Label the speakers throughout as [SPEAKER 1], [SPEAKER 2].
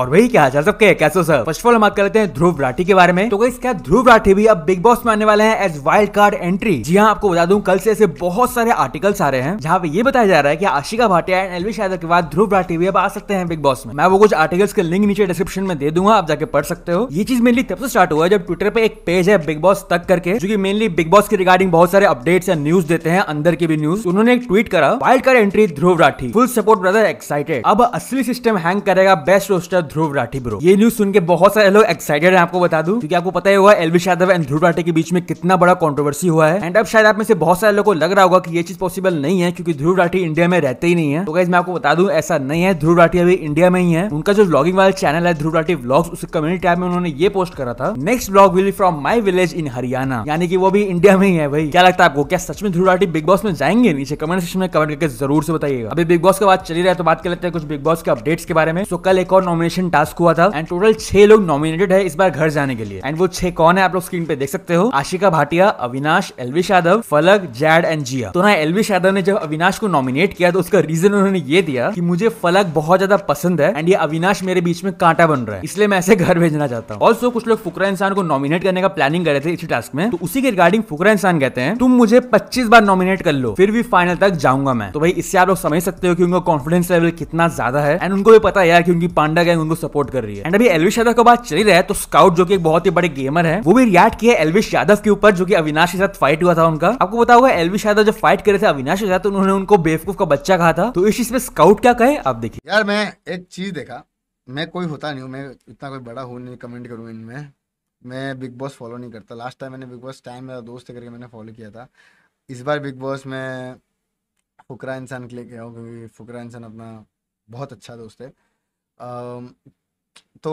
[SPEAKER 1] और वही क्या हाल सबके कैसे सर फर्स्ट ऑफ ऑल हम बात कर लेते हैं ध्रुव राठी के बारे में तो गाइस क्या ध्रुव राठी भी अब बिग बॉस में आने वाले हैं एज वाइल्ड कार्ड एंट्री जी हाँ आपको बता दूं कल से ऐसे बहुत सारे आर्टिकल्स आ रहे हैं जहाँ पे ये बताया जा रहा है कि आशिका भाटिया एंड एलवी यादव के बाद ध्रुव राठी भी अब आ सकते हैं बिग बॉस में मैं वो कुछ आर्टिकल्स के लिंक नीचे डिस्क्रिप्शन में दे दूंगा आप जाके पढ़ सकते हो ये चीज मेनली तब से स्टार्ट हुआ है जब ट्विटर पे एक पेज है बिग बॉस तक करके जो की मेनली बिग बॉस के रिगार्डिंग बहुत सारे अपडेट्स या न्यूज देते हैं अंदर की भी न्यूज उन्होंने एक ट्वीट करा wild card entry Dhruv Rathee full support brother excited अब असली सिस्टम हैंग करेगा best roster Dhruv Rathee bro ये न्यूज सुन के बहुत सारे लोग एक्साइटेड है आपको बता दूं क्योंकि आपको पता ही होगा एलविश यादव एंड ध्रुव राठी के बीच में कितना बड़ा कॉन्ट्रोवर्सी हुआ है एंड अब शायद आप में से बहुत सारे लोग को लग रहा होगा कि ये चीज पॉसिबल नहीं है क्योंकि ध्रुव राठी इंडिया में रहते ही नहीं है तो गाइज मैं आपको बता दूं ऐसा नहीं है ध्रुव राठी अभी इंडिया में ही है उनका जो ब्लॉगिंग वाला चैनल है ध्रुव राठी ब्लॉग्स उस कम्युनिटी टैब में उन्होंने ये पोस्ट करा था next vlog will from my village in Haryana यानी कि वो भी इंडिया में ही है भाई क्या लगता है आपको क्या सच में ध्रुव राठी बिग बॉस में जाएंगे नीचे कमेंट सेक्शन में कमेंट करके जरूर से बताइएगा अभी बिग बॉस का बात चली रहा है तो बात कर लेते हैं कुछ बिग बॉस के अपडेट्स के बारे में तो कल एक और नॉमिनेशन नॉमिनेशन टास्क हुआ था एंड टोटल छह लोग नॉमिनेटेड है इस बार घर जाने के लिए एंड वो छह कौन है आप लोग स्क्रीन पे देख सकते हो आशिका भाटिया अविनाश एलविश यादव फलक जैड एंड जिया तो ना एलविश यादव ने जब अविनाश को नॉमिनेट किया तो उसका रीजन उन्होंने ये दिया कि मुझे फलक बहुत ज्यादा पसंद है एंड ये अविनाश मेरे बीच में कांटा बन रहा है इसलिए मैं ऐसे घर भेजना चाहता हूँ ऑल्सो कुछ लोग फुकरा इंसान को नॉमिनेट करने का प्लानिंग कर रहे थे इसी टास्क में तो उसी के रिगार्डिंग फुकरा इंसान कहते हैं तुम मुझे पच्चीस बार नॉमिनेट कर लो फिर भी फाइनल तक जाऊंगा मैं तो भाई इससे आप लोग समझ सकते हो कि उनका कॉन्फिडेंस लेवल कितना ज्यादा है एंड उनको भी पता है यार कि उनकी पांडा गैंग उनको सपोर्ट कर रही है एंड अभी एलविश यादव का बात चल रहा है तो स्काउट जो कि एक बहुत ही बड़े गेमर है वो भी रिएक्ट किया एलविश यादव के ऊपर जो कि अविनाश के साथ फाइट हुआ था उनका आपको बता होगा एलविश यादव जब फाइट करे थे अविनाश के साथ तो उन्होंने उनको बेवकूफ का बच्चा कहा था तो इस चीज में स्काउट क्या कहे आप देखिए
[SPEAKER 2] यार मैं एक चीज देखा मैं कोई होता नहीं हूँ मैं इतना कोई बड़ा हूँ नहीं कमेंट करूँ इनमें मैं बिग बॉस फॉलो नहीं करता लास्ट टाइम मैंने बिग बॉस टाइम मेरा दोस्त करके मैंने फॉलो किया था इस बार बिग बॉस में फुकरा इंसान के लिए गया हूँ क्योंकि फुकरा इंसान अपना बहुत अच्छा दोस्त है तो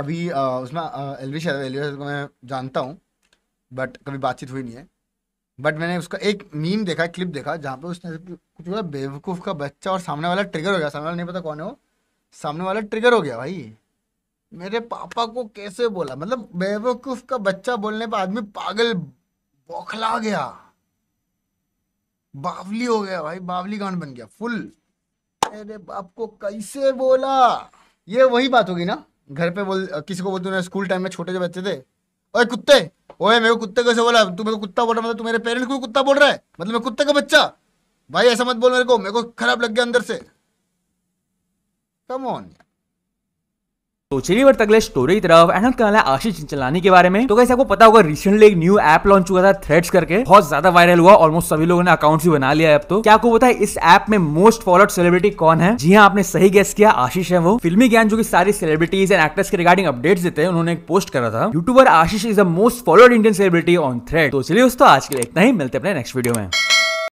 [SPEAKER 2] अभी उसमें एलवी शर्मा को मैं जानता हूँ बट कभी बातचीत हुई नहीं है बट मैंने उसका एक मीम देखा क्लिप देखा जहाँ पे उसने कुछ बोला बेवकूफ़ का बच्चा और सामने वाला ट्रिगर हो गया सामने वाला नहीं पता कौन है वो सामने वाला ट्रिगर हो गया भाई मेरे पापा को कैसे बोला मतलब बेवकूफ़ का बच्चा बोलने पर आदमी पागल बौखला गया बावली हो गया भाई बावली कौन बन गया फुल मेरे बाप को कैसे बोला ये वही बात होगी ना घर पे बोल किसी को बोल तूने स्कूल टाइम में छोटे जो बच्चे थे ओए कुत्ते ओए मेरे को कुत्ते कैसे बोला तू मेरे को कुत्ता बोल रहा मतलब तू मेरे पेरेंट्स को कुत्ता बोल रहा है मतलब मैं कुत्ते का बच्चा भाई ऐसा मत बोल मेरे को मेरे को खराब लग गया अंदर से कम ऑन यार
[SPEAKER 1] तो चलिए बढ़ते अगले स्टोरी की तरफ एंड हम कहना है आशीष चलानी के बारे में तो कैसे आपको पता होगा रिसेंटली एक न्यू ऐप लॉन्च हुआ था थ्रेड्स करके बहुत ज्यादा वायरल हुआ ऑलमोस्ट सभी लोगों ने अकाउंट भी बना लिया है अब तो क्या आपको पता है इस ऐप में मोस्ट फॉलोड सेलिब्रिटी कौन है जी हाँ आपने सही गैस किया आशीष है वो फिल्मी ज्ञान जो की सारी सेलिब्रिटीज एंड एक्टर्स के रिगार्डिंग अपडेट देते हैं उन्होंने एक पोस्ट करा था YouTuber Ashish is the most followed Indian celebrity on thread तो चलिए दोस्तों आज के लिए इतना ही मिलते अपने नेक्स्ट वीडियो में